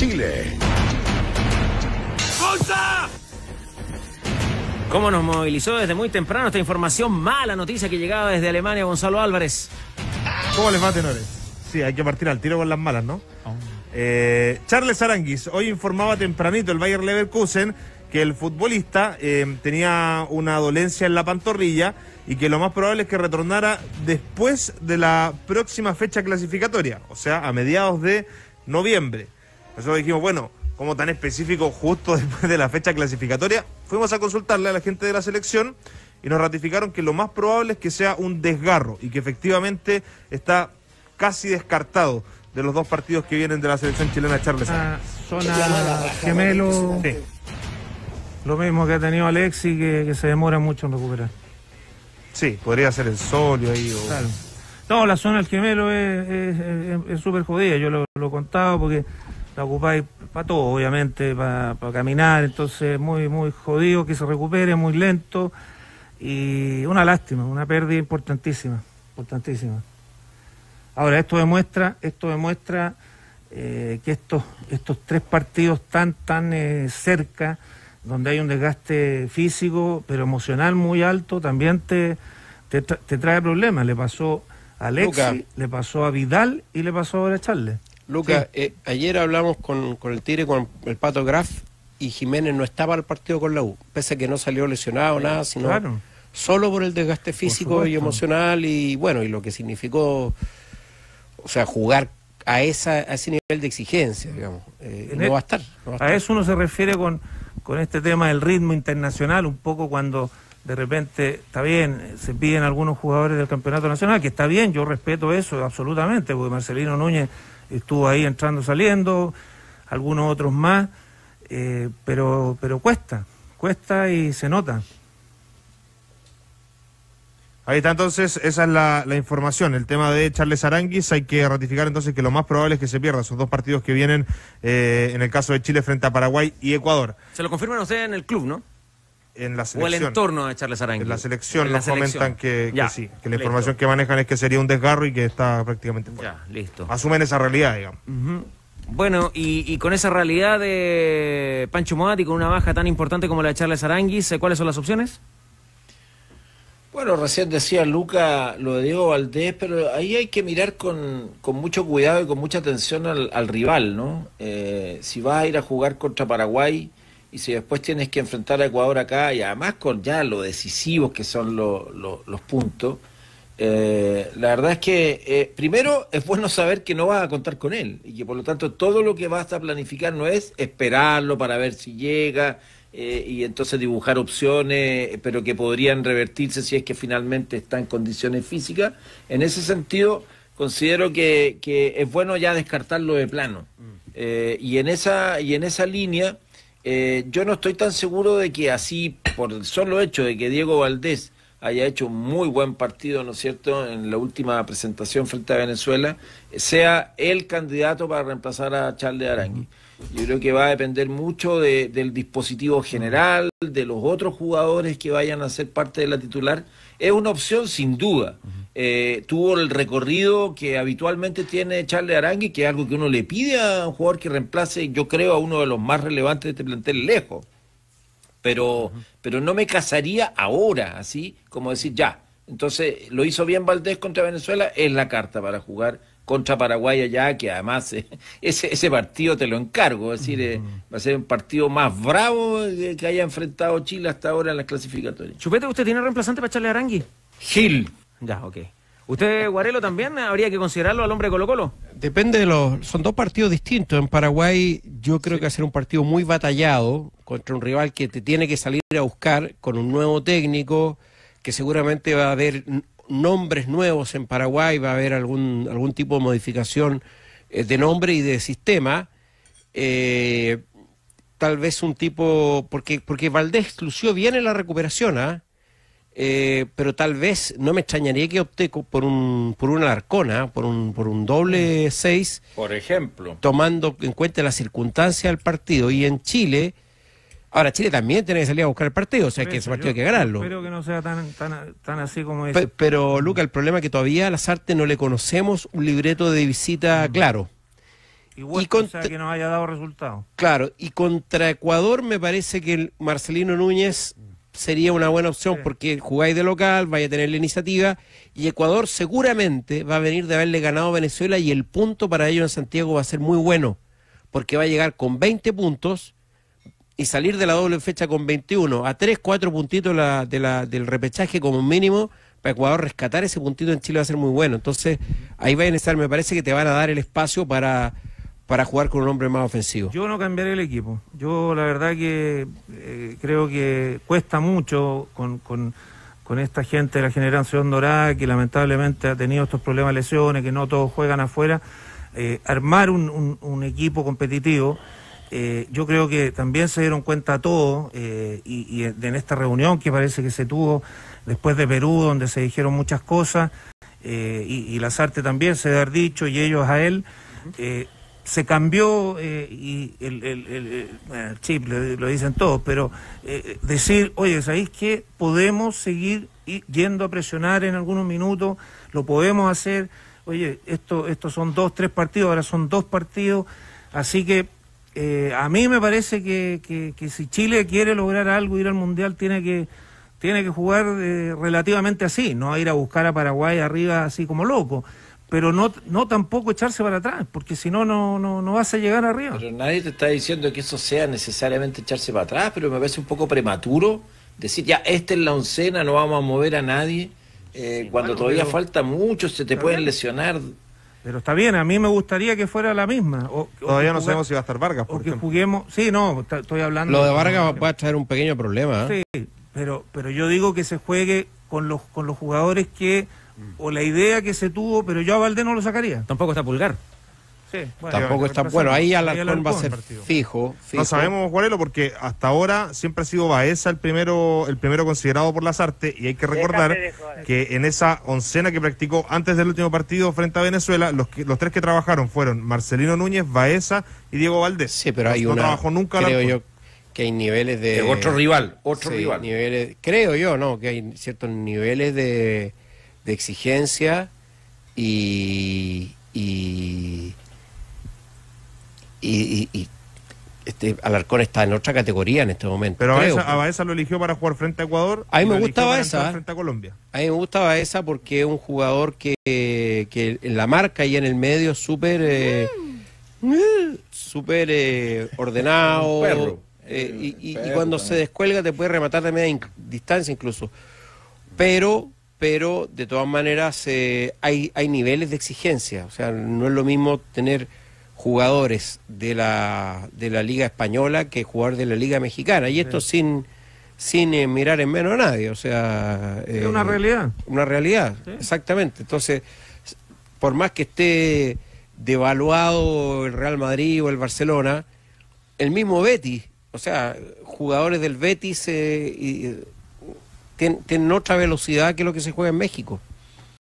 Chile. ¿Cómo nos movilizó desde muy temprano esta información? Mala noticia que llegaba desde Alemania, Gonzalo Álvarez. ¿Cómo les va, tenores? Sí, hay que partir al tiro con las malas, ¿no? Eh, Charles Aranguis, hoy informaba tempranito el Bayer Leverkusen que el futbolista eh, tenía una dolencia en la pantorrilla y que lo más probable es que retornara después de la próxima fecha clasificatoria, o sea, a mediados de noviembre. Nosotros dijimos, bueno, como tan específico justo después de la fecha clasificatoria, fuimos a consultarle a la gente de la selección y nos ratificaron que lo más probable es que sea un desgarro y que efectivamente está casi descartado de los dos partidos que vienen de la selección chilena Charles. Ah, zona gemelo. Lo mismo que ha tenido Alexi, que, se demora mucho en recuperar. Sí, podría ser el solio ahí. O... No, la zona del gemelo es súper jodida, yo lo, he contado porque la ocupáis para todo, obviamente, para caminar, entonces muy, muy jodido que se recupere, muy lento y una lástima, una pérdida importantísima, importantísima. Ahora, esto demuestra, esto demuestra eh, que estos, estos tres partidos tan, tan eh, cerca, donde hay un desgaste físico, pero emocional muy alto, también te, te, te trae problemas. Le pasó a Alexi, le pasó a Vidal y le pasó ahora a Charles. Lucas, eh, ayer hablamos con, con el Tire, con el Pato Graf, y Jiménez no estaba al partido con la U, pese a que no salió lesionado, nada, sino solo por el desgaste físico y emocional y bueno, y lo que significó, o sea, jugar a, esa, a ese nivel de exigencia, digamos. a eh, estar, e- va a estar. a eso uno se refiere con, con este tema del ritmo internacional, un poco cuando de repente, está bien, se piden algunos jugadores del Campeonato Nacional, que está bien, yo respeto eso absolutamente, porque Marcelino Núñez estuvo ahí entrando, saliendo, algunos otros más, eh, pero, pero cuesta, cuesta y se nota. Ahí está entonces, esa es la, la, información. El tema de Charles Aranguis, hay que ratificar entonces que lo más probable es que se pierda. esos dos partidos que vienen eh, en el caso de Chile frente a Paraguay y Ecuador. Se lo confirman ustedes en el club, ¿no? en la selección. O el entorno de Charles Arangui. En la selección nos comentan que, sí, que la información que manejan es que sería un desgarro y que está prácticamente fuera. Ya, listo. Asumen esa realidad, digamos. Bueno, y, con esa realidad de Pancho Moati, con una baja tan importante como la de Charles Aranguis, ¿cuáles son las opciones? Bueno, recién decía Luca lo de Diego Valdés, pero ahí hay que mirar con, con mucho cuidado y con mucha atención al, rival, ¿no? Eh, si vas a ir a jugar contra Paraguay, y si después tienes que enfrentar a Ecuador acá, y además con ya lo decisivos que son los puntos, eh, la verdad es que eh, primero es bueno saber que no vas a contar con él y que por lo tanto todo lo que vas a planificar no es esperarlo para ver si llega eh, y entonces dibujar opciones, pero que podrían revertirse si es que finalmente está en condiciones físicas. En ese sentido, considero que, que es bueno ya descartarlo de plano. Mm. y, en esa, y en esa línea... Eh, yo no estoy tan seguro de que así, por el solo hecho de que Diego Valdés haya hecho un muy buen partido, ¿no es cierto?, en la última presentación frente a Venezuela, sea el candidato para reemplazar a Charles Arangui. Yo creo que va a depender mucho del dispositivo general, de los otros jugadores que vayan a ser parte de la titular. Es una opción sin duda. Eh, tuvo el recorrido que habitualmente tiene Charles Arangui, que es algo que uno le pide a un jugador que reemplace, yo creo, a uno de los más relevantes de este plantel lejos. Pero, pero no me casaría ahora, así como decir ya. Entonces, lo hizo bien Valdés contra Venezuela, es la carta para jugar contra Paraguay allá, que además eh, ese, partido te lo encargo, es decir, eh, va a ser un partido más bravo que haya enfrentado Chile hasta ahora en las clasificatorias. Chupete, ¿usted tiene reemplazante para Charles Arangui? Gil. Ya, ok. ¿Usted, Guarelo, también habría que considerarlo al hombre Colo Colo? Depende de los... Son dos partidos distintos. En Paraguay yo creo que va a ser un partido muy batallado contra un rival que te tiene que salir a buscar con un nuevo técnico, que seguramente va a haber nombres nuevos en Paraguay, va a haber algún, algún tipo de modificación eh, de nombre y de sistema. Eh, tal vez un tipo... Porque, porque Valdés lució bien en la recuperación, ¿ah? Eh, pero tal vez no me extrañaría que opte por un por una arcona, ¿ah? por un por un doble 6. Mm. Por ejemplo. Tomando en cuenta la circunstancia del partido. Y en Chile, ahora Chile también tiene que salir a buscar el partido, o sea que ese partido hay que ganarlo. Espero que no sea tan, tan, así como es. pero Luca, el problema es que todavía a las artes no le conocemos un libreto de visita mm. claro. Igual, y que no haya dado resultado. Claro, y contra Ecuador me parece que el Marcelino Núñez sería una buena opción porque jugáis de local, vaya a tener la iniciativa y Ecuador seguramente va a venir de haberle ganado a Venezuela y el punto para ellos en Santiago va a ser muy bueno porque va a llegar con 20 puntos y salir de la doble fecha con 21 a 3, 4 puntitos de la, del repechaje como mínimo para Ecuador rescatar ese puntito en Chile va a ser muy bueno. Entonces ahí va a estar, me parece que te van a dar el espacio para para jugar con un hombre más ofensivo? Yo no cambiaré el equipo. Yo la verdad que eh, creo que cuesta mucho con, con, esta gente de la generación dorada que lamentablemente ha tenido estos problemas de lesiones, que no todos juegan afuera, eh, armar un, equipo competitivo. Eh, yo creo que también se dieron cuenta todos y, en esta reunión que parece que se tuvo después de Perú, donde se dijeron muchas cosas. y, las Lazarte también se debe haber dicho, y ellos a él, eh, se cambió, eh, y el, chip eh, lo, dicen todos, pero eh, decir, oye, ¿sabéis que Podemos seguir yendo a presionar en algunos minutos, lo podemos hacer, oye, estos son dos, tres partidos, ahora son dos partidos, así que a mí me parece que, si Chile quiere lograr algo, ir al Mundial, tiene que, tiene que jugar relativamente así, no ir a buscar a Paraguay arriba así como loco pero no, no tampoco echarse para atrás, porque si no, no, no vas a llegar arriba. Pero nadie te está diciendo que eso sea necesariamente echarse para atrás, pero me parece un poco prematuro decir, ya, esta es la oncena, no vamos a mover a nadie, eh, cuando todavía falta mucho, se te pueden lesionar. Pero está bien, a mí me gustaría que fuera la misma. todavía no sabemos si va a estar Vargas, porque juguemos, sí, no, estoy hablando... Lo de Vargas puede traer un pequeño problema. ¿eh? Sí, pero, pero yo digo que se juegue con los, con los jugadores que o la idea que se tuvo, pero yo a Valdés no lo sacaría. Tampoco está Pulgar. Sí, bueno, Tampoco está bueno, ahí Alarcón, va a ser fijo, No sabemos cuál es, porque hasta ahora siempre ha sido Baeza el primero el primero considerado por las artes y hay que recordar eh. que en esa oncena que practicó antes del último partido frente a Venezuela, los los tres que trabajaron fueron Marcelino Núñez, Baeza y Diego Valdés. Sí, pero hay no trabajó nunca creo yo que hay niveles de, otro rival, otro rival. Niveles, creo yo, no, que hay ciertos niveles de de exigencia y, y, este, Alarcón está en otra categoría en este momento. Pero a Baeza lo eligió para jugar frente a Ecuador. A mí me gustaba esa ¿eh? Frente a Colombia. A mí me gustaba esa porque es un jugador que, que en la marca y en el medio es súper eh, súper eh, ordenado. y, y, cuando se descuelga te puede rematar de media distancia incluso. Pero pero de todas maneras eh, hay, hay niveles de exigencia. O sea, no es lo mismo tener jugadores de la, de la Liga Española que jugar de la Liga Mexicana. Y esto sin sin eh, mirar en menos a nadie, o sea... es eh, una realidad. Una realidad, exactamente. Entonces, por más que esté devaluado el Real Madrid o el Barcelona, el mismo Betis, o sea, jugadores del Betis tienen, otra velocidad que lo que se juega en México.